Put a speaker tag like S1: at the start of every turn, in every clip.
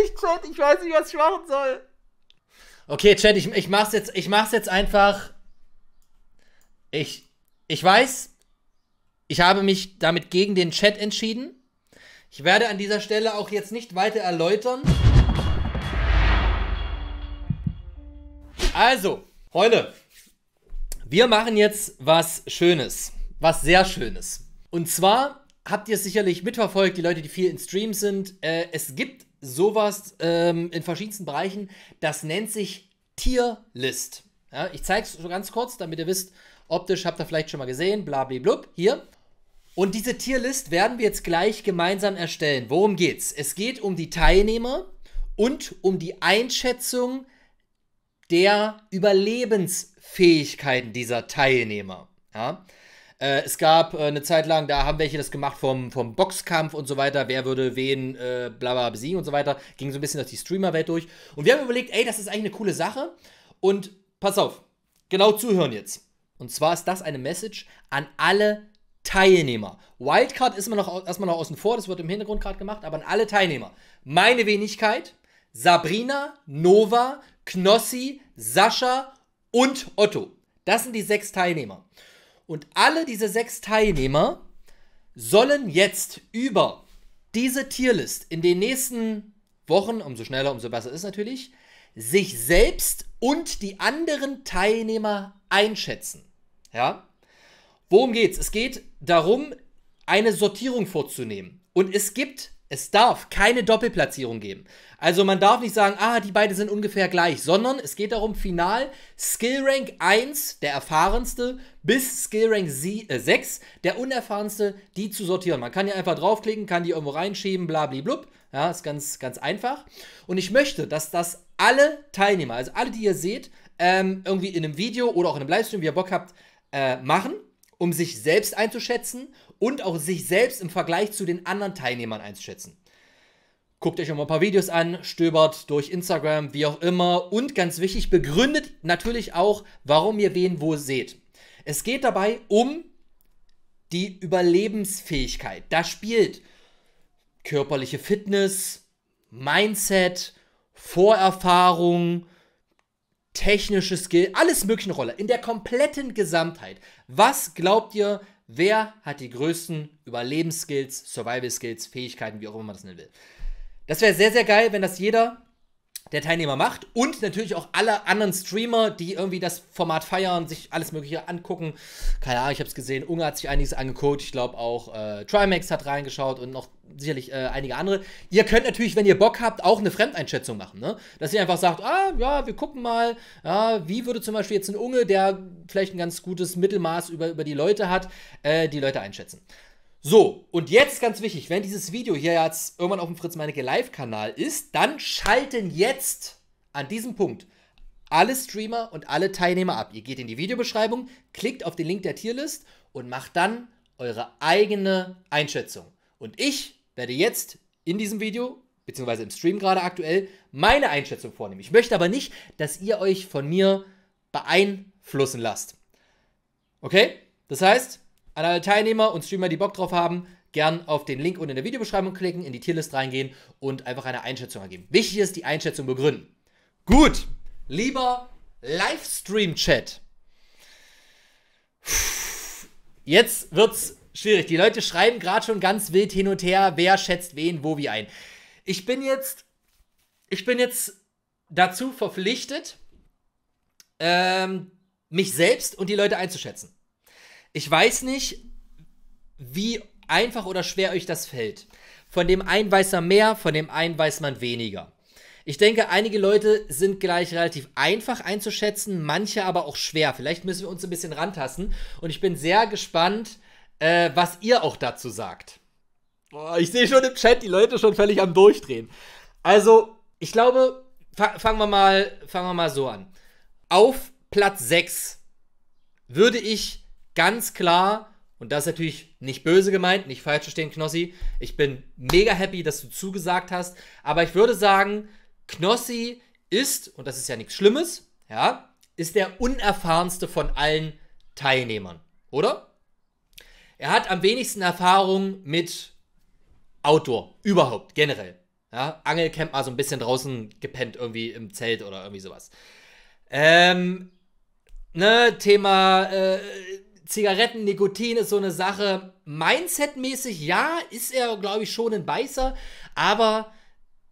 S1: nicht, Chat. Ich weiß nicht, was ich machen soll. Okay, Chat, ich, ich mach's jetzt, ich mach's jetzt einfach. Ich, ich weiß, ich habe mich damit gegen den Chat entschieden. Ich werde an dieser Stelle auch jetzt nicht weiter erläutern. Also, Freunde, wir machen jetzt was Schönes, was sehr Schönes. Und zwar habt ihr es sicherlich mitverfolgt, die Leute, die viel in Stream sind. Äh, es gibt sowas ähm, in verschiedensten Bereichen. Das nennt sich Tierlist. Ja, ich zeige es ganz kurz, damit ihr wisst, optisch habt ihr vielleicht schon mal gesehen, blub, hier. Und diese Tierlist werden wir jetzt gleich gemeinsam erstellen. Worum geht's? Es geht um die Teilnehmer und um die Einschätzung der Überlebensfähigkeiten dieser Teilnehmer. Ja? Äh, es gab äh, eine Zeit lang, da haben welche das gemacht vom, vom Boxkampf und so weiter, wer würde wen äh, bla bla besiegen und so weiter. Ging so ein bisschen durch die Streamerwelt durch. Und wir haben überlegt, ey, das ist eigentlich eine coole Sache. Und pass auf, genau zuhören jetzt. Und zwar ist das eine Message an alle Teilnehmer. Wildcard ist immer noch erstmal noch außen vor, das wird im Hintergrund gerade gemacht, aber an alle Teilnehmer. Meine Wenigkeit, Sabrina, Nova, Knossi, Sascha und Otto. Das sind die sechs Teilnehmer. Und alle diese sechs Teilnehmer sollen jetzt über diese Tierlist in den nächsten Wochen, umso schneller, umso besser ist natürlich, sich selbst und die anderen Teilnehmer einschätzen. Ja? Worum geht's? Es geht darum, eine Sortierung vorzunehmen. Und es gibt es darf keine Doppelplatzierung geben. Also man darf nicht sagen, ah, die beiden sind ungefähr gleich, sondern es geht darum, final Skill Rank 1, der erfahrenste, bis Skill Rank 6, äh, der unerfahrenste, die zu sortieren. Man kann hier einfach draufklicken, kann die irgendwo reinschieben, bla bla blub. Ja, ist ganz, ganz einfach. Und ich möchte, dass das alle Teilnehmer, also alle, die ihr seht, ähm, irgendwie in einem Video oder auch in einem Livestream, wie ihr Bock habt, äh, machen um sich selbst einzuschätzen und auch sich selbst im Vergleich zu den anderen Teilnehmern einzuschätzen. Guckt euch noch mal ein paar Videos an, stöbert durch Instagram, wie auch immer. Und ganz wichtig, begründet natürlich auch, warum ihr wen wo seht. Es geht dabei um die Überlebensfähigkeit. Da spielt körperliche Fitness, Mindset, Vorerfahrung, technische Skill, alles mögliche Rolle, in der kompletten Gesamtheit. Was glaubt ihr, wer hat die größten Überlebensskills, Survival-Skills, Fähigkeiten, wie auch immer man das nennen will? Das wäre sehr, sehr geil, wenn das jeder der Teilnehmer macht und natürlich auch alle anderen Streamer, die irgendwie das Format feiern, sich alles Mögliche angucken. Keine Ahnung, ich habe es gesehen, Unge hat sich einiges angeguckt, ich glaube auch äh, Trimax hat reingeschaut und noch sicherlich äh, einige andere. Ihr könnt natürlich, wenn ihr Bock habt, auch eine Fremdeinschätzung machen. Ne? Dass ihr einfach sagt, ah, ja, wir gucken mal, ja, wie würde zum Beispiel jetzt ein Unge, der vielleicht ein ganz gutes Mittelmaß über, über die Leute hat, äh, die Leute einschätzen. So, und jetzt ganz wichtig, wenn dieses Video hier jetzt irgendwann auf dem Fritz Meinecke Live-Kanal ist, dann schalten jetzt an diesem Punkt alle Streamer und alle Teilnehmer ab. Ihr geht in die Videobeschreibung, klickt auf den Link der Tierlist und macht dann eure eigene Einschätzung. Und ich werde jetzt in diesem Video beziehungsweise im Stream gerade aktuell, meine Einschätzung vornehmen. Ich möchte aber nicht, dass ihr euch von mir beeinflussen lasst. Okay? Das heißt, an alle Teilnehmer und Streamer, die Bock drauf haben, gern auf den Link unten in der Videobeschreibung klicken, in die Tierlist reingehen und einfach eine Einschätzung ergeben. Wichtig ist, die Einschätzung begründen. Gut, lieber Livestream-Chat. Jetzt wird's schwierig. Die Leute schreiben gerade schon ganz wild hin und her, wer schätzt wen, wo wie ein. Ich bin jetzt, ich bin jetzt dazu verpflichtet, ähm, mich selbst und die Leute einzuschätzen. Ich weiß nicht, wie einfach oder schwer euch das fällt. Von dem einen weiß man mehr, von dem einen weiß man weniger. Ich denke, einige Leute sind gleich relativ einfach einzuschätzen, manche aber auch schwer. Vielleicht müssen wir uns ein bisschen rantasten. Und ich bin sehr gespannt, äh, was ihr auch dazu sagt. Oh, ich sehe schon im Chat die Leute schon völlig am Durchdrehen. Also, ich glaube, fa fangen, wir mal, fangen wir mal so an. Auf Platz 6 würde ich ganz klar, und das ist natürlich nicht böse gemeint, nicht falsch verstehen, Knossi, ich bin mega happy, dass du zugesagt hast, aber ich würde sagen, Knossi ist, und das ist ja nichts Schlimmes, ja, ist der unerfahrenste von allen Teilnehmern, oder? Er hat am wenigsten Erfahrung mit Outdoor, überhaupt, generell. Ja, Angelcamp mal so ein bisschen draußen gepennt, irgendwie im Zelt oder irgendwie sowas. Ähm, ne, Thema äh, Zigaretten, Nikotin ist so eine Sache. Mindset-mäßig, ja, ist er, glaube ich, schon ein Beißer, aber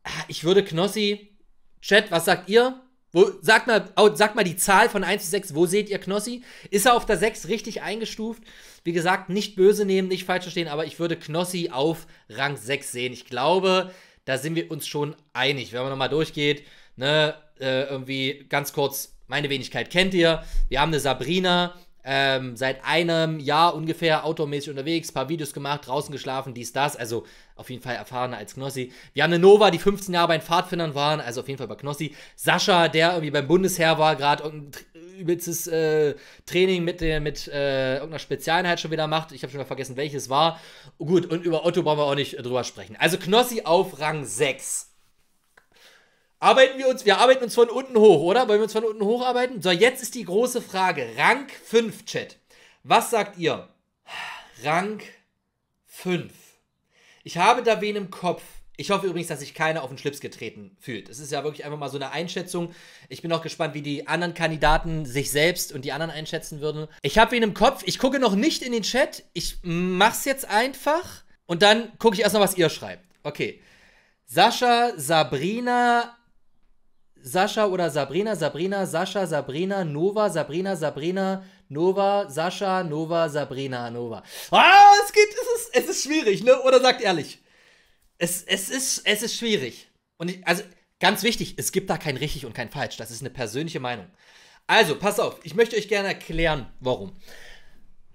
S1: ah, ich würde Knossi, Chat, was sagt ihr? Wo, sagt, mal, sagt mal die Zahl von 1 bis 6, wo seht ihr Knossi? Ist er auf der 6 richtig eingestuft? Wie gesagt, nicht böse nehmen, nicht falsch verstehen, aber ich würde Knossi auf Rang 6 sehen. Ich glaube, da sind wir uns schon einig. Wenn man nochmal durchgeht, ne, äh, irgendwie ganz kurz, meine Wenigkeit kennt ihr. Wir haben eine Sabrina, ähm, seit einem Jahr ungefähr outdoormäßig unterwegs, paar Videos gemacht, draußen geschlafen, dies, das. Also auf jeden Fall erfahrener als Knossi. Wir haben eine Nova, die 15 Jahre bei den Pfadfindern waren, also auf jeden Fall bei Knossi. Sascha, der irgendwie beim Bundesheer war, gerade übelstes äh, Training mit, der, mit äh, irgendeiner Spezialeinheit schon wieder macht. Ich habe schon mal vergessen, welches war. Gut, und über Otto brauchen wir auch nicht drüber sprechen. Also Knossi auf Rang 6. Arbeiten wir uns, wir arbeiten uns von unten hoch, oder? Wollen wir uns von unten hoch arbeiten? So, jetzt ist die große Frage. Rang 5, Chat. Was sagt ihr? Rang 5. Ich habe da wen im Kopf. Ich hoffe übrigens, dass sich keiner auf den Schlips getreten fühlt. Es ist ja wirklich einfach mal so eine Einschätzung. Ich bin auch gespannt, wie die anderen Kandidaten sich selbst und die anderen einschätzen würden. Ich habe wen im Kopf. Ich gucke noch nicht in den Chat. Ich mach's jetzt einfach und dann gucke ich erst erstmal, was ihr schreibt. Okay. Sascha, Sabrina, Sascha oder Sabrina, Sabrina, Sascha, Sabrina, Nova, Sabrina, Sabrina, Nova, Sascha, Nova, Sabrina, Nova. Ah, es geht, es ist, es ist schwierig, ne? Oder sagt ehrlich. Es, es, ist, es ist schwierig. Und ich, also, ganz wichtig, es gibt da kein richtig und kein falsch. Das ist eine persönliche Meinung. Also, pass auf, ich möchte euch gerne erklären, warum.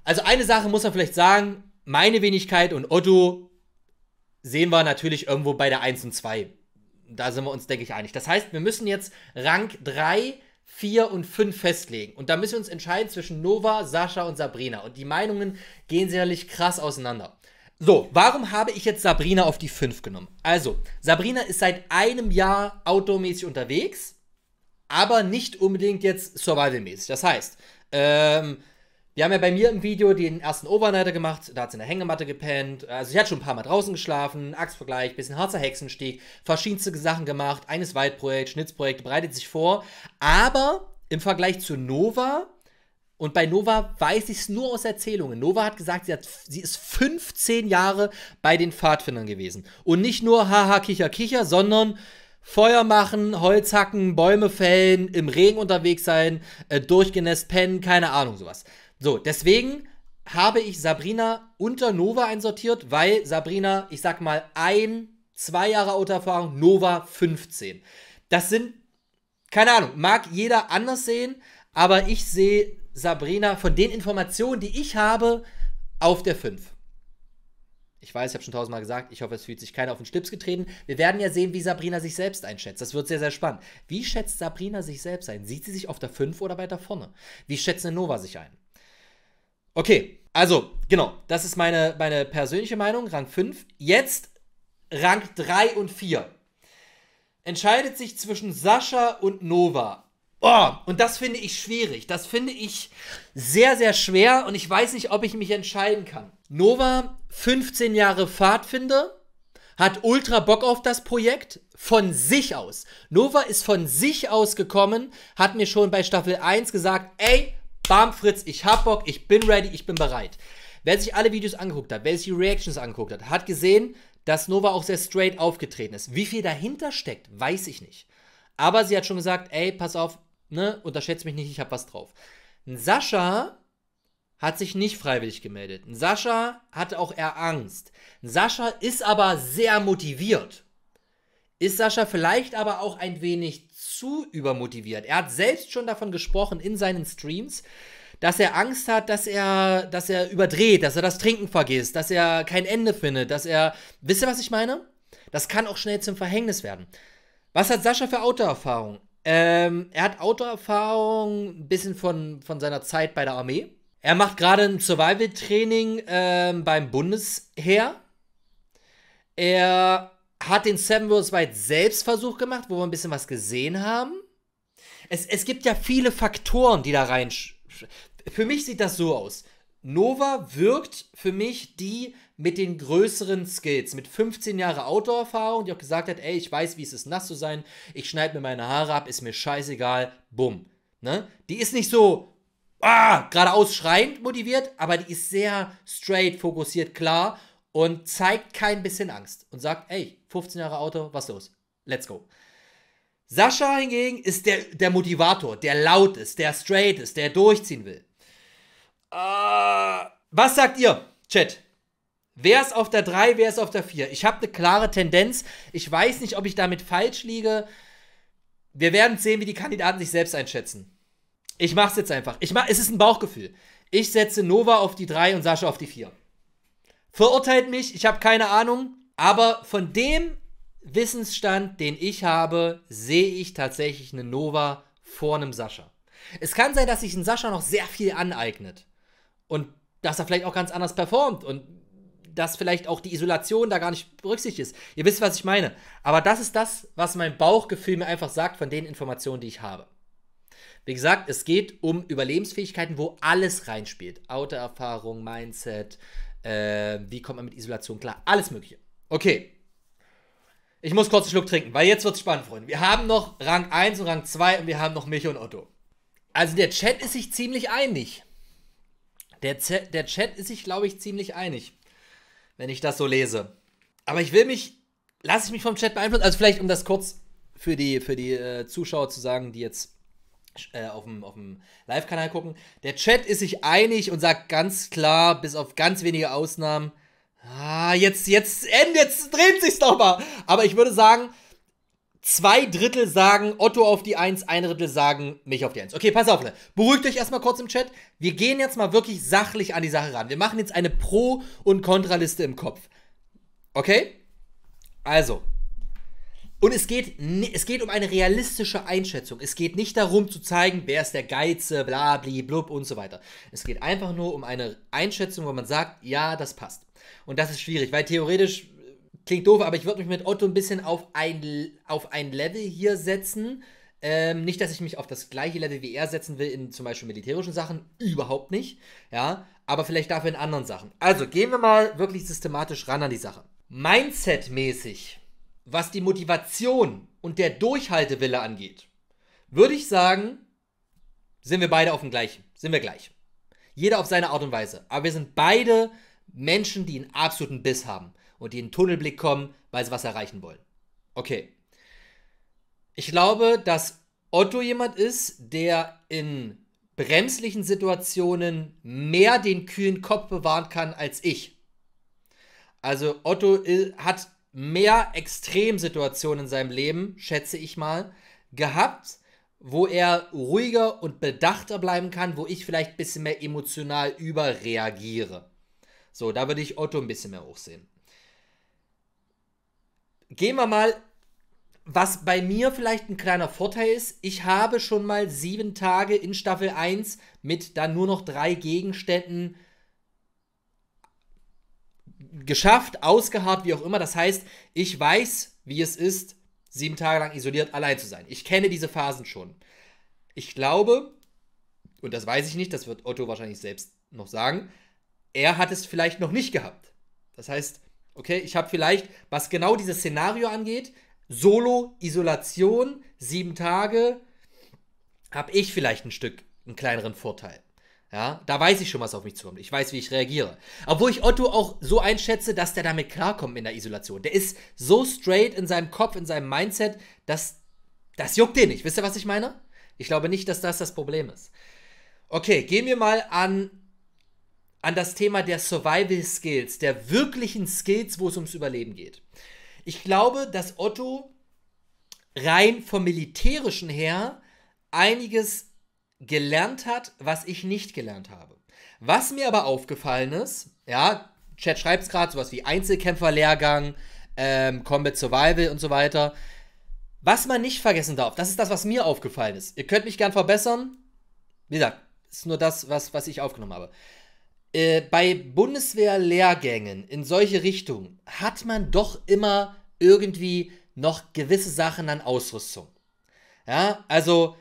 S1: Also, eine Sache muss man vielleicht sagen: meine Wenigkeit und Otto sehen wir natürlich irgendwo bei der 1 und 2. Da sind wir uns, denke ich, einig. Das heißt, wir müssen jetzt Rang 3, 4 und 5 festlegen. Und da müssen wir uns entscheiden zwischen Nova, Sascha und Sabrina. Und die Meinungen gehen sicherlich krass auseinander. So, warum habe ich jetzt Sabrina auf die 5 genommen? Also, Sabrina ist seit einem Jahr outdoormäßig unterwegs, aber nicht unbedingt jetzt survivalmäßig. Das heißt, ähm, wir haben ja bei mir im Video den ersten Overnighter gemacht, da hat sie in der Hängematte gepennt. Also sie hat schon ein paar Mal draußen geschlafen, Axtvergleich, bisschen harzer Hexenstieg, verschiedenste Sachen gemacht, eines Waldprojekt, Schnitzprojekt, bereitet sich vor. Aber im Vergleich zu Nova, und bei Nova weiß ich es nur aus Erzählungen. Nova hat gesagt, sie, hat, sie ist 15 Jahre bei den Pfadfindern gewesen. Und nicht nur haha, kicher, kicher, sondern Feuer machen, Holz hacken, Bäume fällen, im Regen unterwegs sein, äh, durchgenässt pennen, keine Ahnung, sowas. So, deswegen habe ich Sabrina unter Nova einsortiert, weil Sabrina, ich sag mal, ein, zwei Jahre Autoerfahrung, Nova 15. Das sind, keine Ahnung, mag jeder anders sehen, aber ich sehe Sabrina von den Informationen, die ich habe, auf der 5. Ich weiß, ich habe schon tausendmal gesagt, ich hoffe, es fühlt sich keiner auf den Schlips getreten. Wir werden ja sehen, wie Sabrina sich selbst einschätzt. Das wird sehr, sehr spannend. Wie schätzt Sabrina sich selbst ein? Sieht sie sich auf der 5 oder weiter vorne? Wie schätzt eine Nova sich ein? Okay, also genau, das ist meine, meine persönliche Meinung, Rang 5. Jetzt Rang 3 und 4. Entscheidet sich zwischen Sascha und Nova. Oh, und das finde ich schwierig. Das finde ich sehr, sehr schwer und ich weiß nicht, ob ich mich entscheiden kann. Nova, 15 Jahre Pfadfinder, hat ultra Bock auf das Projekt von sich aus. Nova ist von sich aus gekommen, hat mir schon bei Staffel 1 gesagt, ey, bam, Fritz, ich hab Bock, ich bin ready, ich bin bereit. Wer sich alle Videos angeguckt hat, wer sich die Reactions angeguckt hat, hat gesehen, dass Nova auch sehr straight aufgetreten ist. Wie viel dahinter steckt, weiß ich nicht. Aber sie hat schon gesagt, ey, pass auf, ne, unterschätze mich nicht, ich hab was drauf. Sascha hat sich nicht freiwillig gemeldet. Sascha hatte auch eher Angst. Sascha ist aber sehr motiviert. Ist Sascha vielleicht aber auch ein wenig zu übermotiviert. Er hat selbst schon davon gesprochen in seinen Streams, dass er Angst hat, dass er, dass er überdreht, dass er das Trinken vergisst, dass er kein Ende findet, dass er. Wisst ihr, was ich meine? Das kann auch schnell zum Verhängnis werden. Was hat Sascha für Autoerfahrung? Ähm, er hat Autoerfahrung ein bisschen von, von seiner Zeit bei der Armee. Er macht gerade ein Survival-Training ähm, beim Bundesheer. Er hat den Seven Worlds Wide Selbstversuch gemacht, wo wir ein bisschen was gesehen haben. Es, es gibt ja viele Faktoren, die da rein. Für mich sieht das so aus. Nova wirkt für mich die mit den größeren Skills, mit 15 Jahre Outdoor-Erfahrung, die auch gesagt hat, ey, ich weiß, wie es ist, nass zu sein, ich schneide mir meine Haare ab, ist mir scheißegal, bumm. Ne? Die ist nicht so, ah, geradeaus schreiend motiviert, aber die ist sehr straight, fokussiert, klar und zeigt kein bisschen Angst und sagt, ey, 15 Jahre Auto, was los? Let's go. Sascha hingegen ist der, der Motivator, der laut ist, der straight ist, der durchziehen will. Uh, was sagt ihr, Chat? Wer ist auf der 3, wer ist auf der 4? Ich habe eine klare Tendenz. Ich weiß nicht, ob ich damit falsch liege. Wir werden sehen, wie die Kandidaten sich selbst einschätzen. Ich mache es jetzt einfach. Ich mach, es ist ein Bauchgefühl. Ich setze Nova auf die 3 und Sascha auf die 4. Verurteilt mich, ich habe keine Ahnung. Aber von dem Wissensstand, den ich habe, sehe ich tatsächlich eine Nova vor einem Sascha. Es kann sein, dass sich ein Sascha noch sehr viel aneignet. Und dass er vielleicht auch ganz anders performt und dass vielleicht auch die Isolation da gar nicht berücksichtigt ist. Ihr wisst, was ich meine. Aber das ist das, was mein Bauchgefühl mir einfach sagt von den Informationen, die ich habe. Wie gesagt, es geht um Überlebensfähigkeiten, wo alles reinspielt. Autoerfahrung, Mindset, äh, wie kommt man mit Isolation klar? Alles Mögliche. Okay. Ich muss kurz einen Schluck trinken, weil jetzt wird es spannend, Freunde. Wir haben noch Rang 1 und Rang 2 und wir haben noch Michi und Otto. Also der Chat ist sich ziemlich einig. Der, Z der Chat ist sich, glaube ich, ziemlich einig, wenn ich das so lese. Aber ich will mich, lasse ich mich vom Chat beeinflussen. Also vielleicht, um das kurz für die, für die äh, Zuschauer zu sagen, die jetzt äh, auf dem, auf dem Live-Kanal gucken. Der Chat ist sich einig und sagt ganz klar, bis auf ganz wenige Ausnahmen, ah, jetzt, jetzt, jetzt dreht sich's doch mal. Aber ich würde sagen, zwei Drittel sagen Otto auf die Eins, ein Drittel sagen mich auf die Eins. Okay, pass auf, ne? beruhigt euch erstmal kurz im Chat. Wir gehen jetzt mal wirklich sachlich an die Sache ran. Wir machen jetzt eine Pro- und Kontraliste im Kopf. Okay? Also, und es geht, es geht um eine realistische Einschätzung. Es geht nicht darum zu zeigen, wer ist der Geize, bla, bli, blub und so weiter. Es geht einfach nur um eine Einschätzung, wo man sagt, ja, das passt. Und das ist schwierig, weil theoretisch äh, klingt doof, aber ich würde mich mit Otto ein bisschen auf ein, auf ein Level hier setzen. Ähm, nicht, dass ich mich auf das gleiche Level wie er setzen will, in zum Beispiel militärischen Sachen, überhaupt nicht. Ja, aber vielleicht dafür in anderen Sachen. Also gehen wir mal wirklich systematisch ran an die Sache. Mindset-mäßig was die Motivation und der Durchhaltewille angeht, würde ich sagen, sind wir beide auf dem gleichen, sind wir gleich. Jeder auf seine Art und Weise. Aber wir sind beide Menschen, die einen absoluten Biss haben und die in den Tunnelblick kommen, weil sie was erreichen wollen. Okay. Ich glaube, dass Otto jemand ist, der in bremslichen Situationen mehr den kühlen Kopf bewahren kann als ich. Also Otto hat mehr Extremsituationen in seinem Leben, schätze ich mal, gehabt, wo er ruhiger und bedachter bleiben kann, wo ich vielleicht ein bisschen mehr emotional überreagiere. So, da würde ich Otto ein bisschen mehr hochsehen. Gehen wir mal, was bei mir vielleicht ein kleiner Vorteil ist, ich habe schon mal sieben Tage in Staffel 1 mit dann nur noch drei Gegenständen geschafft, ausgeharrt, wie auch immer. Das heißt, ich weiß, wie es ist, sieben Tage lang isoliert allein zu sein. Ich kenne diese Phasen schon. Ich glaube, und das weiß ich nicht, das wird Otto wahrscheinlich selbst noch sagen, er hat es vielleicht noch nicht gehabt. Das heißt, okay, ich habe vielleicht, was genau dieses Szenario angeht, Solo, Isolation, sieben Tage, habe ich vielleicht ein Stück einen kleineren Vorteil. Ja, da weiß ich schon, was auf mich zukommt. Ich weiß, wie ich reagiere. Obwohl ich Otto auch so einschätze, dass der damit klarkommt in der Isolation. Der ist so straight in seinem Kopf, in seinem Mindset, dass das juckt den nicht. Wisst ihr, was ich meine? Ich glaube nicht, dass das das Problem ist. Okay, gehen wir mal an, an das Thema der Survival Skills, der wirklichen Skills, wo es ums Überleben geht. Ich glaube, dass Otto rein vom militärischen her einiges gelernt hat, was ich nicht gelernt habe. Was mir aber aufgefallen ist, ja, Chat schreibt es gerade, sowas wie Einzelkämpferlehrgang, ähm, Combat Survival und so weiter. Was man nicht vergessen darf, das ist das, was mir aufgefallen ist. Ihr könnt mich gern verbessern. Wie gesagt, ist nur das, was, was ich aufgenommen habe. Äh, bei Bundeswehrlehrgängen in solche Richtungen hat man doch immer irgendwie noch gewisse Sachen an Ausrüstung. Ja, also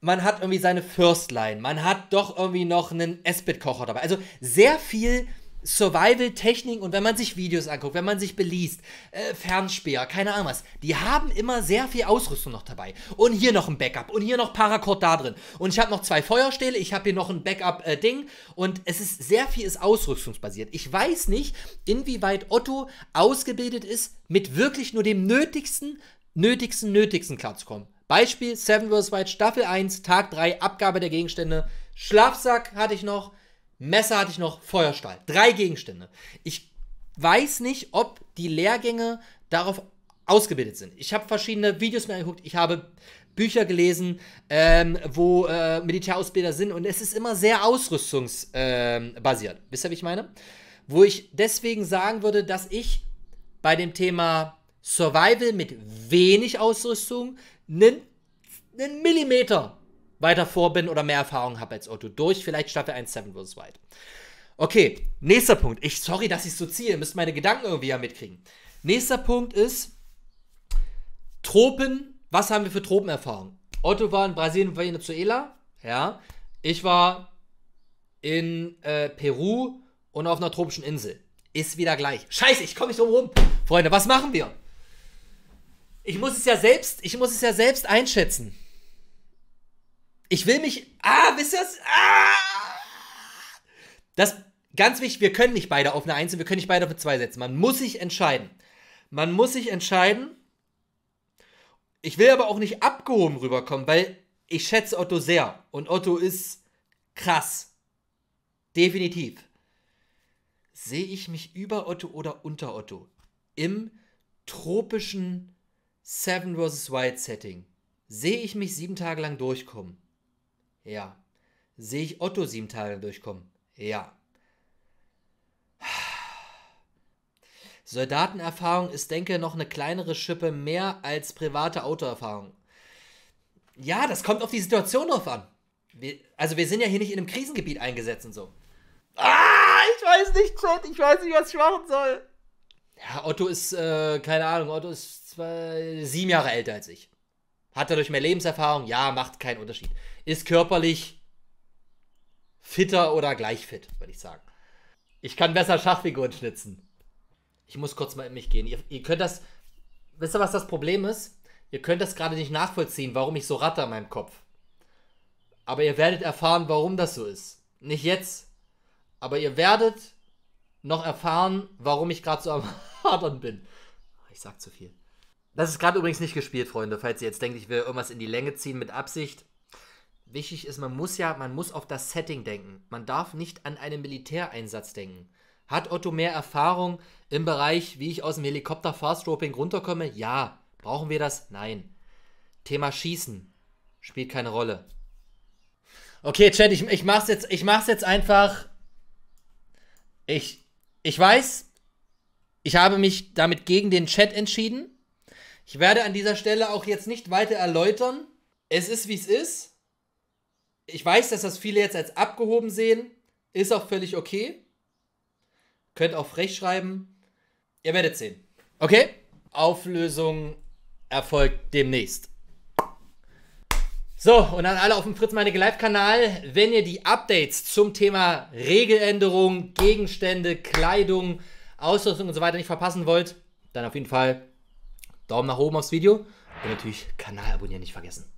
S1: man hat irgendwie seine Firstline, man hat doch irgendwie noch einen Esbit-Kocher dabei. Also sehr viel Survival-Technik und wenn man sich Videos anguckt, wenn man sich beliest, äh, Fernspeer, keine Ahnung was, die haben immer sehr viel Ausrüstung noch dabei. Und hier noch ein Backup und hier noch Paracord da drin. Und ich habe noch zwei Feuerstähle, ich habe hier noch ein Backup-Ding äh, und es ist sehr viel ist ausrüstungsbasiert. Ich weiß nicht, inwieweit Otto ausgebildet ist, mit wirklich nur dem Nötigsten, Nötigsten, Nötigsten klarzukommen. Beispiel Seven vs. White, Staffel 1, Tag 3, Abgabe der Gegenstände. Schlafsack hatte ich noch, Messer hatte ich noch, Feuerstahl. Drei Gegenstände. Ich weiß nicht, ob die Lehrgänge darauf ausgebildet sind. Ich habe verschiedene Videos mir angeguckt, ich habe Bücher gelesen, ähm, wo äh, Militärausbilder sind und es ist immer sehr ausrüstungsbasiert. Ähm, wisst ihr, wie ich meine? Wo ich deswegen sagen würde, dass ich bei dem Thema Survival mit wenig Ausrüstung einen, einen Millimeter weiter vor bin oder mehr Erfahrung habe als Otto durch, vielleicht Staffel 1 Seven vs. Wild. Okay, nächster Punkt. Ich, sorry, dass ich so ziehe, ihr müsst meine Gedanken irgendwie ja mitkriegen. Nächster Punkt ist Tropen. Was haben wir für Tropenerfahrung? Otto war in Brasilien und Venezuela. Ja. Ich war in äh, Peru und auf einer tropischen Insel. Ist wieder gleich. Scheiße, ich komme nicht drum rum. Freunde, was machen wir? ich muss es ja selbst, ich muss es ja selbst einschätzen. Ich will mich. Ah, wisst ihr was? Ah! Das ganz wichtig, wir können nicht beide auf eine 1 und wir können nicht beide auf eine 2 setzen. Man muss sich entscheiden. Man muss sich entscheiden. Ich will aber auch nicht abgehoben rüberkommen, weil ich schätze Otto sehr. Und Otto ist krass. Definitiv. Sehe ich mich über Otto oder unter Otto? Im tropischen Seven vs. White Setting. Sehe ich mich sieben Tage lang durchkommen? Ja. Sehe ich Otto sieben Tage lang durchkommen? Ja. Soldatenerfahrung ist, denke ich, noch eine kleinere Schippe mehr als private Autoerfahrung. Ja, das kommt auf die Situation drauf an. Wir, also wir sind ja hier nicht in einem Krisengebiet eingesetzt und so. Ah, ich weiß nicht, Chat, ich weiß nicht, was ich machen soll. Ja, Otto ist, äh, keine Ahnung, Otto ist zwei, sieben Jahre älter als ich. Hat dadurch mehr Lebenserfahrung? Ja, macht keinen Unterschied. Ist körperlich fitter oder gleich fit, würde ich sagen. Ich kann besser Schachfiguren schnitzen. Ich muss kurz mal in mich gehen. Ihr, ihr könnt das. Wisst ihr, was das Problem ist? Ihr könnt das gerade nicht nachvollziehen, warum ich so ratter in meinem Kopf. Aber ihr werdet erfahren, warum das so ist. Nicht jetzt. Aber ihr werdet noch erfahren, warum ich gerade so am Hadern bin. Ah, ich sag zu viel. Das ist gerade übrigens nicht gespielt, Freunde, falls ihr jetzt denkt, ich will irgendwas in die Länge ziehen mit Absicht. Wichtig ist, man muss ja, man muss auf das Setting denken. Man darf nicht an einen Militäreinsatz denken. Hat Otto mehr Erfahrung im Bereich, wie ich aus dem Helikopter Fast Fastroping runterkomme? Ja. Brauchen wir das? Nein. Thema Schießen spielt keine Rolle. Okay, Chad, ich, ich, mach's, jetzt, ich mach's jetzt einfach. Ich, ich weiß, ich habe mich damit gegen den Chat entschieden. Ich werde an dieser Stelle auch jetzt nicht weiter erläutern. Es ist, wie es ist. Ich weiß, dass das viele jetzt als abgehoben sehen. Ist auch völlig okay. Könnt auch frech schreiben. Ihr werdet sehen. Okay? Auflösung erfolgt demnächst. So, und an alle auf dem Fritz Meinecke Live-Kanal, wenn ihr die Updates zum Thema Regeländerung, Gegenstände, Kleidung, Ausrüstung und so weiter nicht verpassen wollt, dann auf jeden Fall Daumen nach oben aufs Video und natürlich Kanal abonnieren nicht vergessen.